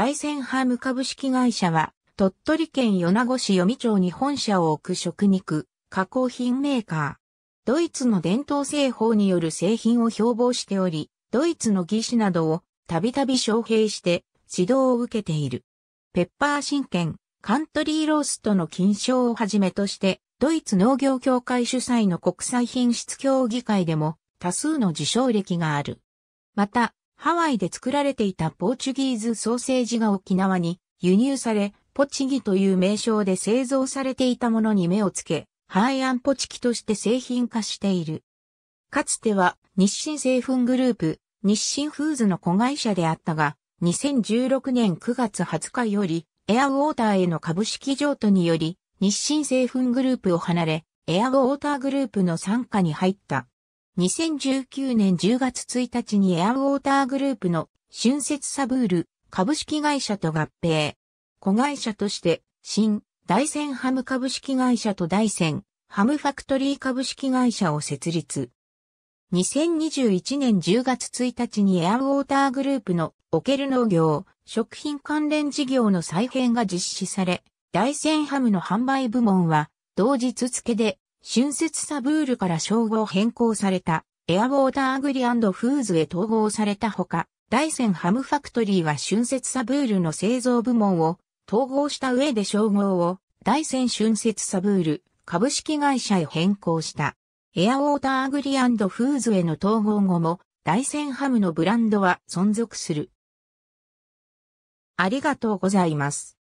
大仙ハム株式会社は、鳥取県米子市読町に本社を置く食肉、加工品メーカー。ドイツの伝統製法による製品を標榜しており、ドイツの技師などをたびたび招聘して指導を受けている。ペッパー神剣、カントリーローストの金賞をはじめとして、ドイツ農業協会主催の国際品質協議会でも多数の受賞歴がある。また、ハワイで作られていたポーチュギーズソーセージが沖縄に輸入され、ポチギという名称で製造されていたものに目をつけ、ハイアンポチキとして製品化している。かつては日清製粉グループ、日清フーズの子会社であったが、2016年9月20日より、エアウォーターへの株式譲渡により、日清製粉グループを離れ、エアウォーターグループの参加に入った。2019年10月1日にエアウォーターグループの春節サブール株式会社と合併。子会社として新大仙ハム株式会社と大仙ハムファクトリー株式会社を設立。2021年10月1日にエアウォーターグループのオケル農業、食品関連事業の再編が実施され、大仙ハムの販売部門は同日付で春節サブールから称号変更された、エアウォーターアグリフーズへ統合されたほか、大山ハムファクトリーは春節サブールの製造部門を統合した上で称号を大山春節サブール株式会社へ変更した。エアウォーターアグリフーズへの統合後も大山ハムのブランドは存続する。ありがとうございます。